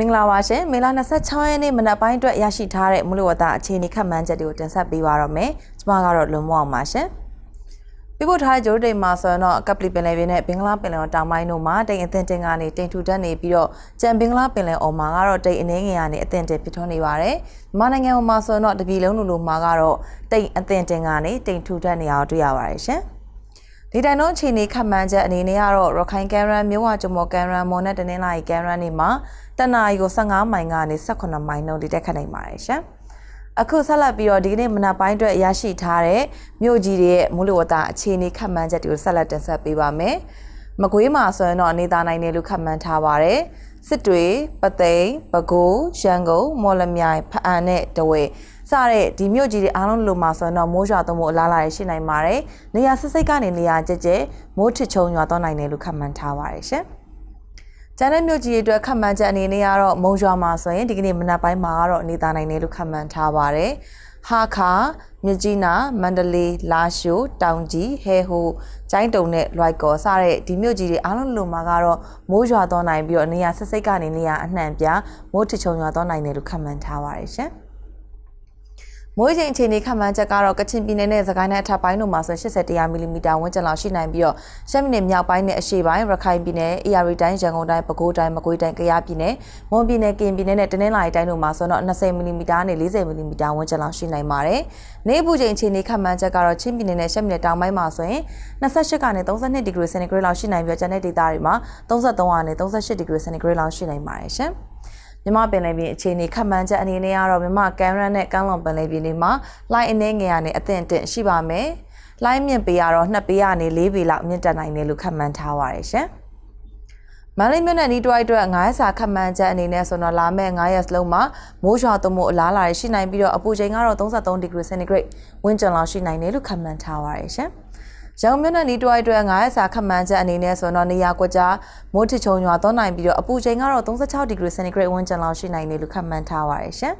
မင်္ဂလာပါရှင်မေလ26ရက်နေ့မနက်ပိုင်းအတွက်ရရှိထားတဲ့မူလဝတ္တအခြေအနေခန့်မှန်းချက်တွေကိုတင်ဆက်ပေးပါရမယ်။ကျွန်မကတော့လွန်မောင်ပါရှင်။ပြဖို့ထားတဲ့ဂျိုးတိမ်မှာဆိုရင်တော့ကပလီပင်လယ်ပင်နဲ့ဘင်္ဂလားပင်လယ်တောင်ပိုင်းတို့မှာတိမ်အသင့်တင်ကနေတိမ်ထူတက်နေပြီးတော့ကြံဘင်္ဂလားပင်လယ်အော်မှာကတော့တိမ်အနှင်းငယ်ကနေအသင့်တင်ဖြစ်ထွန်းနေပါတယ်။မြန်မာနိုင်ငံမှာဆိုရင်တော့တပြည်လုံးလူလူမှာကတော့တိမ်အသင့်တင်ကနေတိမ်ထူတက်နေအောင်တွေ့ရပါတယ်ရှင်။ဒေတန်တို့အခြေအနေခန့်မှန်းချက်အနေနဲ့ကတော့ရခိုင်ကန်ရန်မြို့ဝကျမော်ကန်ရန်မော်နဲ့တနင်္လာရီကန်ရန်နေမှာတနအီကို15မိုင်ကနေ18မိုင်နှုန်းထိတက်ခတ်နိုင်ပါတယ်ရှင်။အခုဆက်လက်ပြီးတော့ဒီကနေ့မနက်ပိုင်းအတွက်ရရှိထားတဲ့မြို့ကြီးတွေရဲ့မိုးလေဝသအခြေအနေခန့်မှန်းချက်တွေကိုဆက်လက်တင်ဆက်ပေးပါမယ်။မကွေးမှာဆိုရင်တော့အနေသားနိုင်တယ်လို့ခန့်မှန်းထားပါတယ်။စစ်တွေပသိမ်ပဲခူးရန်ကုန်မော်လမြိုင်ဖအံနဲ့တဝဲစတဲ့ဒီမြို့ကြီးတွေအားလုံးလိုမှာဆိုရင်တော့မိုးရွာသွန်းမှုအလားအလာရှိနိုင်ပါတယ်။နေရာစစ်စိတ်ကနေနေရာကျကျမိုးထစ်ချုံရွာသွန်းနိုင်တယ်လို့ခန့်မှန်းထားပါတယ်ရှင်။ကျန်တဲ့မြို့ကြီးတွေအတွက်ခန့်မှန်းချက်အနေနဲ့ကတော့မုံရွာမှာဆိုရင်ဒီကနေ့မနက်ပိုင်းမှာကတော့နေသားနိုင်တယ်လို့ခန့်မှန်းထားပါတယ်ဟာခါမြကြီးနာမန္တလေးလာရှိုတောင်ကြီးဟဲဟိုကျိုင်းတုံနဲ့လွိုက်ကော်စတဲ့ဒီမြို့ကြီးတွေအားလုံးလိုမှာကတော့မိုးရွာသွန်းနိုင်ပြီးတော့နေရာဆက်စိတ်ကနေနေရာအနှံ့ပြမိုးထချုံရွာသွန်းနိုင်တယ်လို့ခန့်မှန်းထားပါတယ်ရှင်။မိုးချိန်အခြေအနေခန့်မှန်းချက်ကတော့ကချင်ပြည်နယ်နဲ့စကိုင်းတိုင်းအထက်ပိုင်းတို့မှာဆို80-100မီလီမီတာဝန်းကျင်လောက်ရှိနိုင်ပြီးတော့ရှမ်းပြည်နယ်မြောက်ပိုင်းနဲ့အရှေ့ပိုင်းရခိုင်ပြည်နယ်၊အေရရီတိုင်း၊ရန်ကုန်တိုင်း၊ပဲခူးတိုင်း၊မကွေးတိုင်း၊ကယားပြည်နယ်၊မွန်ပြည်နယ်၊ကရင်ပြည်နယ်နဲ့တနင်္လာရီတိုင်းတို့မှာဆိုတော့20မီလီမီတာနဲ့40မီလီမီတာဝန်းကျင်လောက်ရှိနိုင်ပါတယ်။နေ့ပူချိန်အခြေအနေခန့်မှန်းချက်ကတော့ချင်းပြည်နယ်နဲ့ရှမ်းပြည်နယ်တောင်ပိုင်းမှာဆိုရင်28ကနေ32ဒီဂရီစင်တီဂရိတ်လောက်ရှိနိုင်ပြီးတော့ကျန်တဲ့ဒေသတွေမှာ33ကနေ38ဒီဂရီစင်တီဂရိတ်လောက်ရှိနိုင်ပါတယ်ရှင်။မြမပင်လယ်ပြင်အခြေအနေခန့်မှန်းချက်အနေနဲ့ကတော့မြမကန်ရန်နဲ့ကန်လွန်ပင်လယ်ပြင်တွေမှာလိုင်းအနေငယ်ရနဲ့အသင့်အတင့်ရှိပါမယ်။လိုင်းမြင့်ပေကတော့2ပေကနေ4ပေလောက်မြင့်တက်နိုင်တယ်လို့ခန့်မှန်းထားပါရရှင်။မန္တလေးမြို့နယ်ဤတွိုက်အတွက်9ဆာခမှန်ချက်အနေနဲ့ဆိုတော့လာမယ့်9ရက်စလုံးမှာမိုးရွာသွန်းမှုအလားအလာရှိနိုင်ပြီးတော့အပူချိန်ကတော့33ဒီဂရီစင်တီဂရိတ်ဝန်းကျင်လောက်ရှိနိုင်တယ်လို့ခမှန်ထားပါရရှင်။ရောင်မြွနဲ့နီးတွိုက်တွဲ9ရက်စာခမှန်ချက်အနေနဲ့ဆိုတော့နေရာကွက်ကြားမိုးထချုံရွာသွန်းနိုင်ပြီးတော့အပူချိန်ကတော့36ဒီဂရီစင်တီဂရိတ်ဝန်းကျင်လောက်ရှိနိုင်တယ်လို့ခန့်မှန်းထားပါရရှင်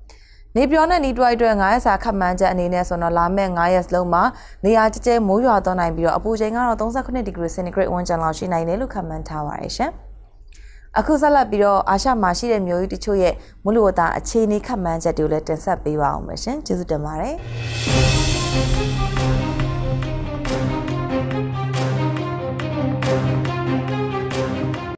။နေပြောနဲ့နီးတွိုက်အတွက်9ရက်စာခတ်မှန်းချက်အနေနဲ့ဆိုတော့လာမယ့်9ရက်လုံးမှာနေရာကျကျမိုးရွာသွန်းနိုင်ပြီးတော့အပူချိန်ကတော့38ဒီဂရီစင်တီဂရိတ်ဝန်းကျင်လောက်ရှိနိုင်တယ်လို့ခန့်မှန်းထားပါရရှင်။အခုဆက်လက်ပြီးတော့အာရှမှာရှိတဲ့မျိုးကြီးတချို့ရဲ့မူလဝတ္တအခြေအနေခတ်မှန်းချက်တွေကိုလည်းတင်ဆက်ပေးပါအောင်ပါရှင်။ကျေးဇူးတင်ပါတယ်။